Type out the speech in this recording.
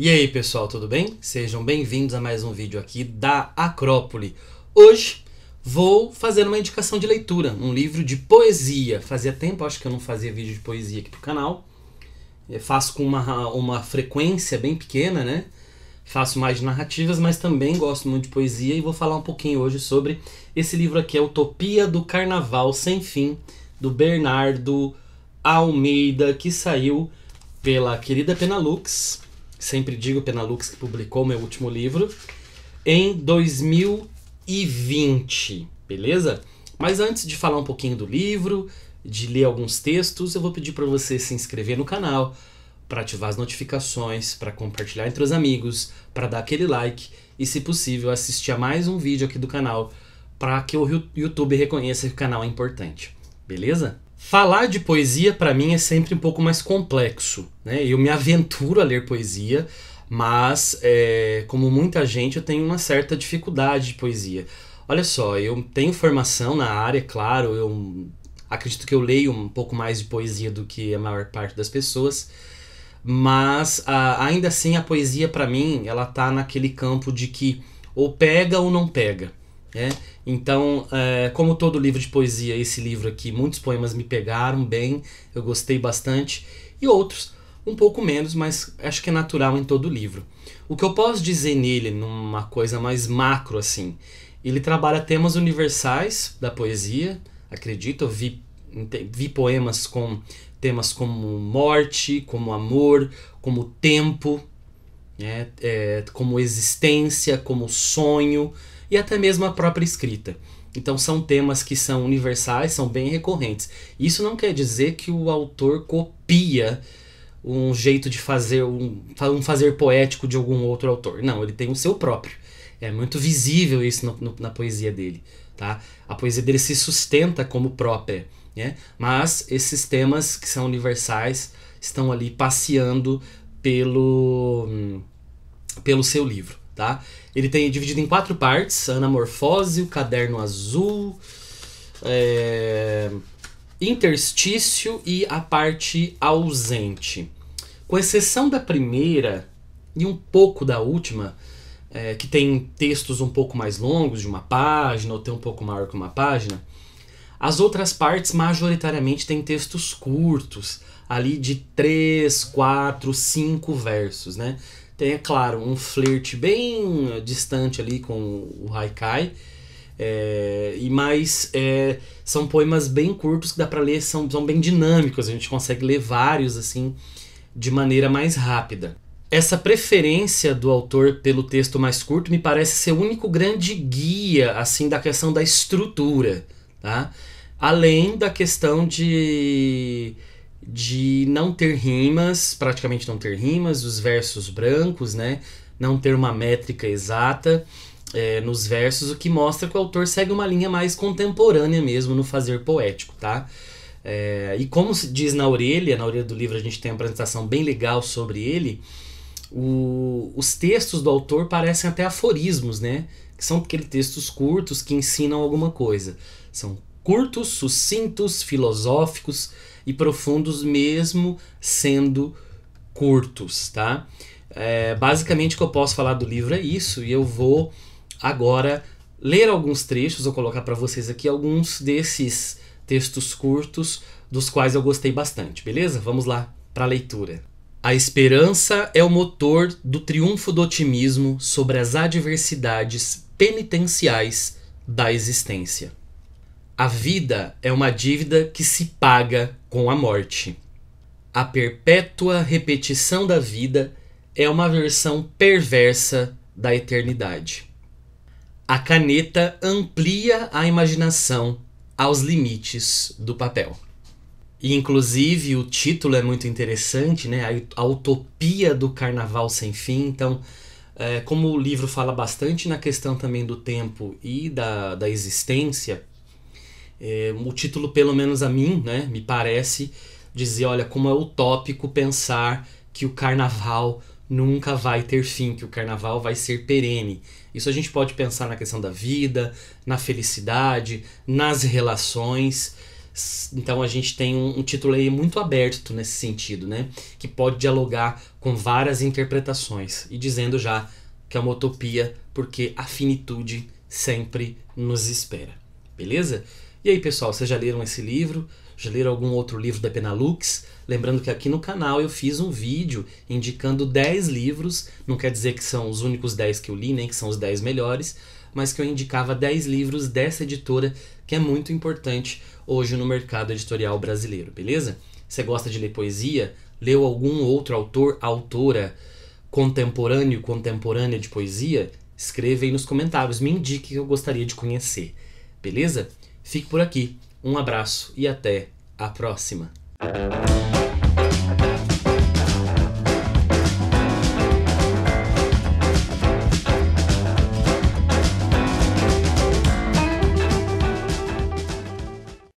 E aí pessoal, tudo bem? Sejam bem-vindos a mais um vídeo aqui da Acrópole. Hoje vou fazer uma indicação de leitura, um livro de poesia. Fazia tempo, acho que eu não fazia vídeo de poesia aqui pro canal. Eu faço com uma, uma frequência bem pequena, né? faço mais narrativas, mas também gosto muito de poesia e vou falar um pouquinho hoje sobre esse livro aqui, a Utopia do Carnaval Sem Fim, do Bernardo Almeida, que saiu pela querida Penalux, sempre digo Penalux que publicou meu último livro, em 2020, beleza? Mas antes de falar um pouquinho do livro, de ler alguns textos, eu vou pedir para você se inscrever no canal, para ativar as notificações, para compartilhar entre os amigos, para dar aquele like e, se possível, assistir a mais um vídeo aqui do canal para que o YouTube reconheça que o canal é importante. Beleza? Falar de poesia para mim é sempre um pouco mais complexo, né? Eu me aventuro a ler poesia, mas é, como muita gente eu tenho uma certa dificuldade de poesia. Olha só, eu tenho formação na área, claro, eu acredito que eu leio um pouco mais de poesia do que a maior parte das pessoas mas ah, ainda assim a poesia para mim ela tá naquele campo de que ou pega ou não pega né? então é, como todo livro de poesia esse livro aqui muitos poemas me pegaram bem eu gostei bastante e outros um pouco menos mas acho que é natural em todo livro o que eu posso dizer nele numa coisa mais macro assim ele trabalha temas universais da poesia acredito eu vi vi poemas com temas como morte, como amor, como tempo, né? É, como existência, como sonho e até mesmo a própria escrita. Então são temas que são universais, são bem recorrentes. Isso não quer dizer que o autor copia um jeito de fazer um, um fazer poético de algum outro autor. Não, ele tem o seu próprio. É muito visível isso no, no, na poesia dele, tá? A poesia dele se sustenta como própria. Né? Mas esses temas que são universais estão ali passeando pelo, pelo seu livro. Tá? Ele tem dividido em quatro partes: a anamorfose, o caderno azul, é, interstício e a parte ausente. Com exceção da primeira e um pouco da última, é, que tem textos um pouco mais longos, de uma página, ou tem um pouco maior que uma página, as outras partes, majoritariamente, têm textos curtos, ali de 3, 4, 5 versos, né? Tem, é claro, um flerte bem distante ali com o haikai, é, e mais é, são poemas bem curtos que dá para ler, são, são bem dinâmicos, a gente consegue ler vários assim de maneira mais rápida. Essa preferência do autor pelo texto mais curto me parece ser o único grande guia assim da questão da estrutura tá? Além da questão de de não ter rimas, praticamente não ter rimas, os versos brancos, né? Não ter uma métrica exata é, nos versos, o que mostra que o autor segue uma linha mais contemporânea mesmo no fazer poético, tá? É, e como se diz na orelha, na orelha do livro a gente tem uma apresentação bem legal sobre ele, o, os textos do autor parecem até aforismos, né? são aqueles textos curtos que ensinam alguma coisa. São curtos, sucintos, filosóficos e profundos, mesmo sendo curtos, tá? É, basicamente o que eu posso falar do livro é isso, e eu vou agora ler alguns trechos, vou colocar para vocês aqui alguns desses textos curtos dos quais eu gostei bastante, beleza? Vamos lá para a leitura. A esperança é o motor do triunfo do otimismo sobre as adversidades penitenciais da existência. A vida é uma dívida que se paga com a morte. A perpétua repetição da vida é uma versão perversa da eternidade. A caneta amplia a imaginação aos limites do papel. E inclusive o título é muito interessante, né? A utopia do carnaval sem fim. Então, é, como o livro fala bastante na questão também do tempo e da, da existência, é, o título, pelo menos a mim, né, me parece dizer: olha, como é utópico pensar que o carnaval nunca vai ter fim, que o carnaval vai ser perene. Isso a gente pode pensar na questão da vida, na felicidade, nas relações. Então a gente tem um, um título aí muito aberto nesse sentido, né? Que pode dialogar com várias interpretações e dizendo já que é uma utopia porque a finitude sempre nos espera. Beleza? E aí, pessoal, vocês já leram esse livro? Já leram algum outro livro da Penalux? Lembrando que aqui no canal eu fiz um vídeo indicando 10 livros, não quer dizer que são os únicos 10 que eu li, nem que são os 10 melhores, mas que eu indicava 10 livros dessa editora que é muito importante hoje no mercado editorial brasileiro, beleza? Você gosta de ler poesia? Leu algum outro autor, autora contemporâneo, contemporânea de poesia? Escreva aí nos comentários, me indique que eu gostaria de conhecer, beleza? Fique por aqui, um abraço e até a próxima!